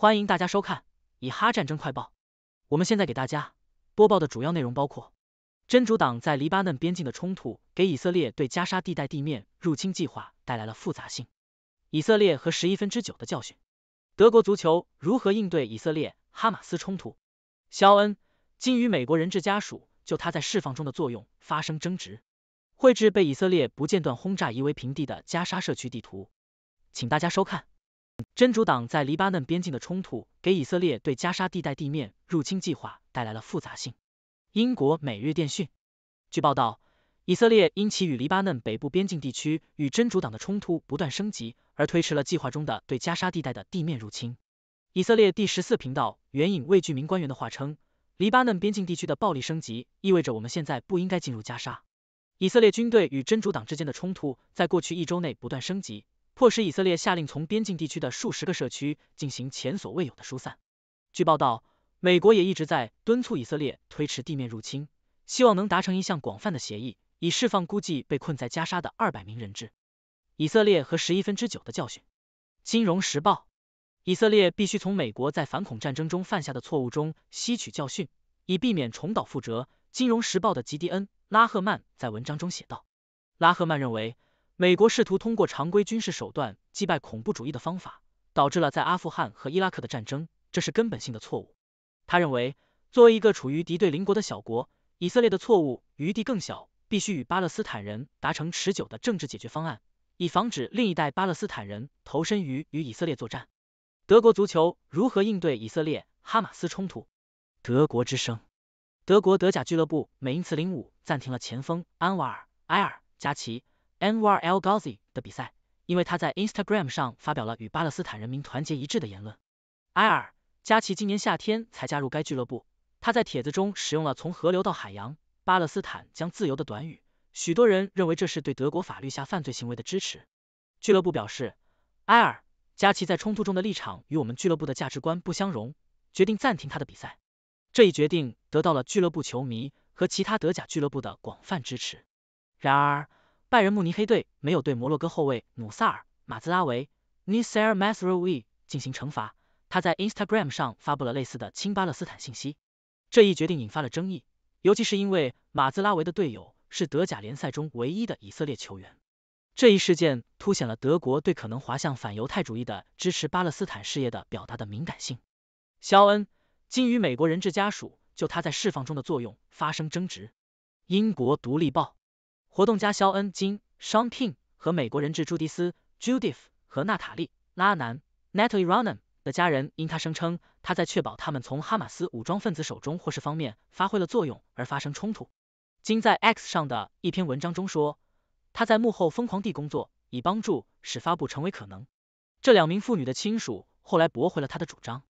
欢迎大家收看《以哈战争快报》。我们现在给大家播报的主要内容包括：真主党在黎巴嫩边境的冲突给以色列对加沙地带地面入侵计划带来了复杂性；以色列和十一分之九的教训；德国足球如何应对以色列哈马斯冲突；肖恩今与美国人质家属就他在释放中的作用发生争执；绘制被以色列不间断轰炸夷为平地的加沙社区地图。请大家收看。真主党在黎巴嫩边境的冲突，给以色列对加沙地带地面入侵计划带来了复杂性。英国每日电讯，据报道，以色列因其与黎巴嫩北部边境地区与真主党的冲突不断升级，而推迟了计划中的对加沙地带的地面入侵。以色列第十四频道援引未具名官员的话称，黎巴嫩边境地区的暴力升级，意味着我们现在不应该进入加沙。以色列军队与真主党之间的冲突在过去一周内不断升级。迫使以色列下令从边境地区的数十个社区进行前所未有的疏散。据报道，美国也一直在敦促以色列推迟地面入侵，希望能达成一项广泛的协议，以释放估计被困在加沙的二百名人质。以色列和十一分之九的教训。《金融时报》：以色列必须从美国在反恐战争中犯下的错误中吸取教训，以避免重蹈覆辙。《金融时报》的吉迪恩·拉赫曼在文章中写道，拉赫曼认为。美国试图通过常规军事手段击败恐怖主义的方法，导致了在阿富汗和伊拉克的战争，这是根本性的错误。他认为，作为一个处于敌对邻国的小国，以色列的错误余地更小，必须与巴勒斯坦人达成持久的政治解决方案，以防止另一代巴勒斯坦人投身于与以色列作战。德国足球如何应对以色列哈马斯冲突？德国之声，德国德甲俱乐部美因茨林五暂停了前锋安瓦尔埃尔加奇 n y l Gazi 的比赛，因为他在 Instagram 上发表了与巴勒斯坦人民团结一致的言论。埃尔加奇今年夏天才加入该俱乐部，他在帖子中使用了“从河流到海洋，巴勒斯坦将自由”的短语，许多人认为这是对德国法律下犯罪行为的支持。俱乐部表示，埃尔加奇在冲突中的立场与我们俱乐部的价值观不相容，决定暂停他的比赛。这一决定得到了俱乐部球迷和其他德甲俱乐部的广泛支持。然而，拜仁慕尼黑队没有对摩洛哥后卫努萨尔·马兹拉维 n i s i r m a s r o u i 进行惩罚，他在 Instagram 上发布了类似的亲巴勒斯坦信息。这一决定引发了争议，尤其是因为马兹拉维的队友是德甲联赛中唯一的以色列球员。这一事件凸显了德国对可能滑向反犹太主义的支持巴勒斯坦事业的表达的敏感性。肖恩，今与美国人质家属就他在释放中的作用发生争执。英国《独立报》。活动家肖恩金 （Sean King） 和美国人质朱迪斯 （Judith） 和娜塔莉·拉南 （Natalie r o n a n 的家人因他声称他在确保他们从哈马斯武装分子手中获释方面发挥了作用而发生冲突。金在 X 上的一篇文章中说，他在幕后疯狂地工作，以帮助使发布成为可能。这两名妇女的亲属后来驳回了他的主张。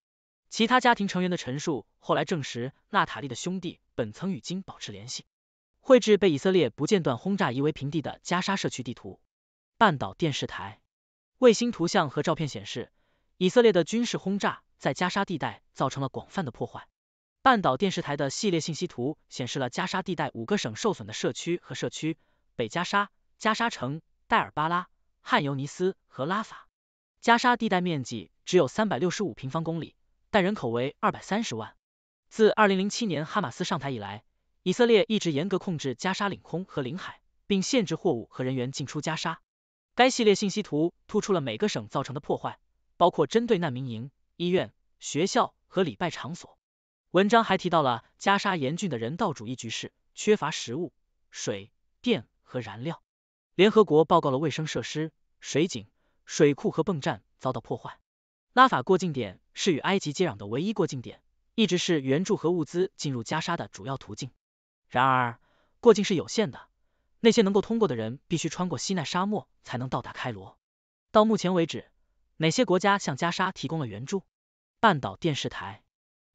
其他家庭成员的陈述后来证实，娜塔莉的兄弟本曾与金保持联系。绘制被以色列不间断轰炸夷为平地的加沙社区地图。半岛电视台卫星图像和照片显示，以色列的军事轰炸在加沙地带造成了广泛的破坏。半岛电视台的系列信息图显示了加沙地带五个省受损的社区和社区：北加沙、加沙城、戴尔巴拉、汉尤尼斯和拉法。加沙地带面积只有三百六十五平方公里，但人口为二百三十万。自二零零七年哈马斯上台以来，以色列一直严格控制加沙领空和领海，并限制货物和人员进出加沙。该系列信息图突出了每个省造成的破坏，包括针对难民营、医院、学校和礼拜场所。文章还提到了加沙严峻的人道主义局势，缺乏食物、水电和燃料。联合国报告了卫生设施、水井、水库和泵站遭到破坏。拉法过境点是与埃及接壤的唯一过境点，一直是援助和物资进入加沙的主要途径。然而，过境是有限的。那些能够通过的人必须穿过西奈沙漠才能到达开罗。到目前为止，哪些国家向加沙提供了援助？半岛电视台。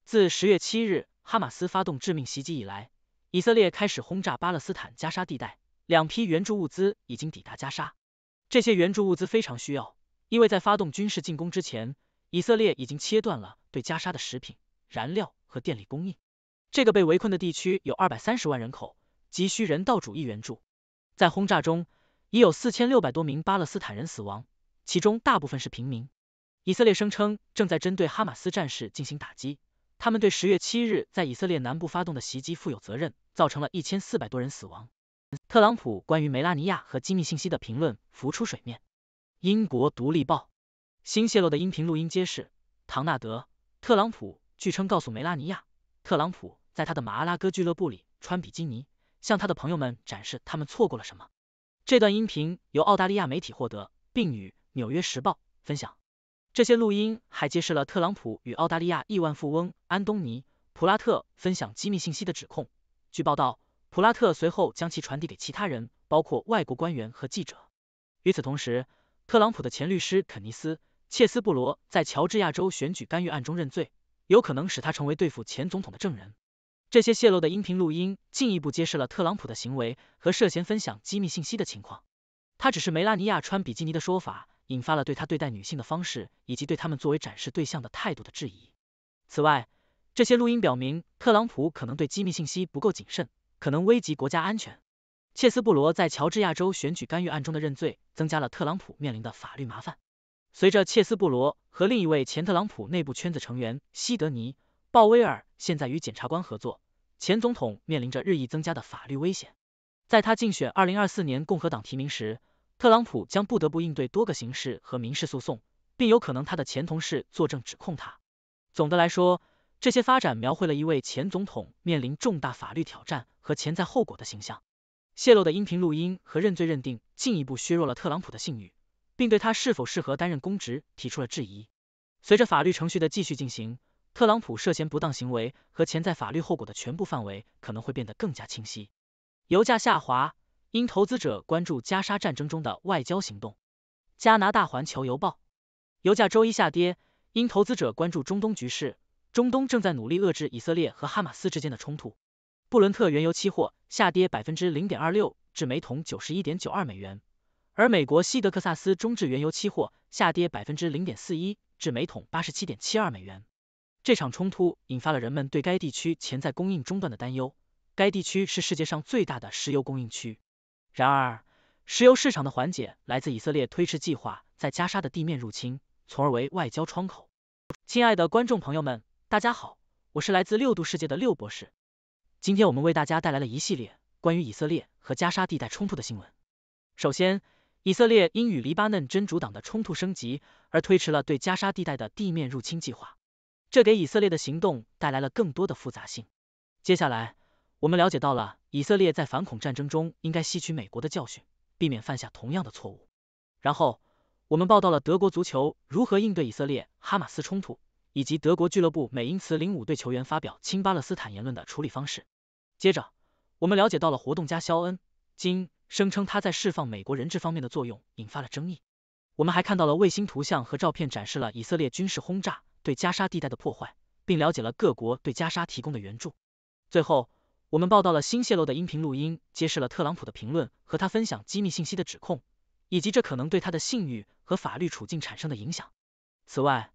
自十月七日哈马斯发动致命袭击以来，以色列开始轰炸巴勒斯坦加沙地带。两批援助物资已经抵达加沙，这些援助物资非常需要，因为在发动军事进攻之前，以色列已经切断了对加沙的食品、燃料和电力供应。这个被围困的地区有二百三十万人口，急需人道主义援助。在轰炸中，已有四千六百多名巴勒斯坦人死亡，其中大部分是平民。以色列声称正在针对哈马斯战士进行打击，他们对十月七日在以色列南部发动的袭击负有责任，造成了一千四百多人死亡。特朗普关于梅拉尼亚和机密信息的评论浮出水面。英国《独立报》新泄露的音频录音揭示，唐纳德·特朗普据称告诉梅拉尼亚，特朗普。在他的马阿拉哥俱乐部里穿比基尼，向他的朋友们展示他们错过了什么。这段音频由澳大利亚媒体获得，并与《纽约时报》分享。这些录音还揭示了特朗普与澳大利亚亿万富翁安东尼·普拉特分享机密信息的指控。据报道，普拉特随后将其传递给其他人，包括外国官员和记者。与此同时，特朗普的前律师肯尼斯·切斯布罗在乔治亚州选举干预案中认罪，有可能使他成为对付前总统的证人。这些泄露的音频录音进一步揭示了特朗普的行为和涉嫌分享机密信息的情况。他只是梅拉尼亚穿比基尼的说法，引发了对他对待女性的方式以及对他们作为展示对象的态度的质疑。此外，这些录音表明特朗普可能对机密信息不够谨慎，可能危及国家安全。切斯布罗在乔治亚州选举干预案中的认罪，增加了特朗普面临的法律麻烦。随着切斯布罗和另一位前特朗普内部圈子成员西德尼。鲍威尔现在与检察官合作，前总统面临着日益增加的法律危险。在他竞选二零二四年共和党提名时，特朗普将不得不应对多个刑事和民事诉讼，并有可能他的前同事作证指控他。总的来说，这些发展描绘了一位前总统面临重大法律挑战和潜在后果的形象。泄露的音频录音和认罪认定进一步削弱了特朗普的信誉，并对他是否适合担任公职提出了质疑。随着法律程序的继续进行。特朗普涉嫌不当行为和潜在法律后果的全部范围可能会变得更加清晰。油价下滑，因投资者关注加沙战争中的外交行动。加拿大环球邮报，油价周一下跌，因投资者关注中东局势。中东正在努力遏制以色列和哈马斯之间的冲突。布伦特原油期货下跌百分之零点二六，至每桶九十一点九二美元，而美国西德克萨斯中质原油期货下跌百分之零点四一，至每桶八十七点七二美元。这场冲突引发了人们对该地区潜在供应中断的担忧。该地区是世界上最大的石油供应区。然而，石油市场的缓解来自以色列推迟计划在加沙的地面入侵，从而为外交窗口。亲爱的观众朋友们，大家好，我是来自六度世界的六博士。今天我们为大家带来了一系列关于以色列和加沙地带冲突的新闻。首先，以色列因与黎巴嫩真主党的冲突升级而推迟了对加沙地带的地面入侵计划。这给以色列的行动带来了更多的复杂性。接下来，我们了解到了以色列在反恐战争中应该吸取美国的教训，避免犯下同样的错误。然后，我们报道了德国足球如何应对以色列哈马斯冲突，以及德国俱乐部美因茨零五队球员发表亲巴勒斯坦言论的处理方式。接着，我们了解到了活动家肖恩·金声称他在释放美国人质方面的作用引发了争议。我们还看到了卫星图像和照片展示了以色列军事轰炸。对加沙地带的破坏，并了解了各国对加沙提供的援助。最后，我们报道了新泄露的音频录音，揭示了特朗普的评论和他分享机密信息的指控，以及这可能对他的信誉和法律处境产生的影响。此外，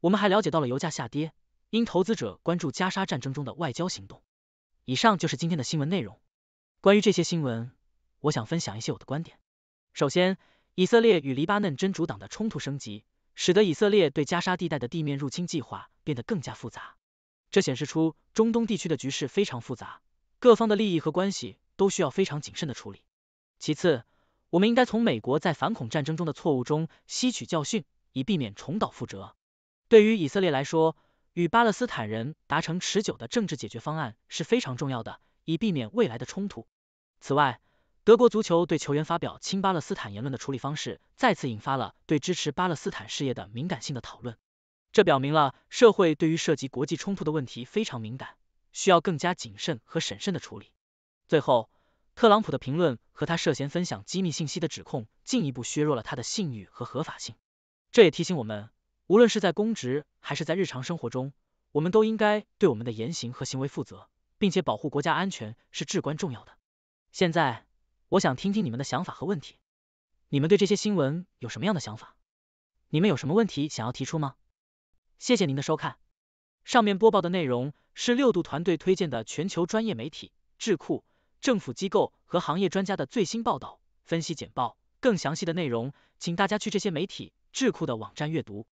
我们还了解到了油价下跌，因投资者关注加沙战争中的外交行动。以上就是今天的新闻内容。关于这些新闻，我想分享一些我的观点。首先，以色列与黎巴嫩真主党的冲突升级。使得以色列对加沙地带的地面入侵计划变得更加复杂，这显示出中东地区的局势非常复杂，各方的利益和关系都需要非常谨慎的处理。其次，我们应该从美国在反恐战争中的错误中吸取教训，以避免重蹈覆辙。对于以色列来说，与巴勒斯坦人达成持久的政治解决方案是非常重要的，以避免未来的冲突。此外，德国足球对球员发表亲巴勒斯坦言论的处理方式，再次引发了对支持巴勒斯坦事业的敏感性的讨论。这表明了社会对于涉及国际冲突的问题非常敏感，需要更加谨慎和审慎的处理。最后，特朗普的评论和他涉嫌分享机密信息的指控，进一步削弱了他的信誉和合法性。这也提醒我们，无论是在公职还是在日常生活中，我们都应该对我们的言行和行为负责，并且保护国家安全是至关重要的。现在。我想听听你们的想法和问题，你们对这些新闻有什么样的想法？你们有什么问题想要提出吗？谢谢您的收看。上面播报的内容是六度团队推荐的全球专业媒体、智库、政府机构和行业专家的最新报道、分析简报。更详细的内容，请大家去这些媒体、智库的网站阅读。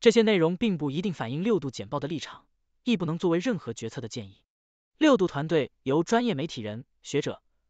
这些内容并不一定反映六度简报的立场，亦不能作为任何决策的建议。六度团队由专业媒体人、学者。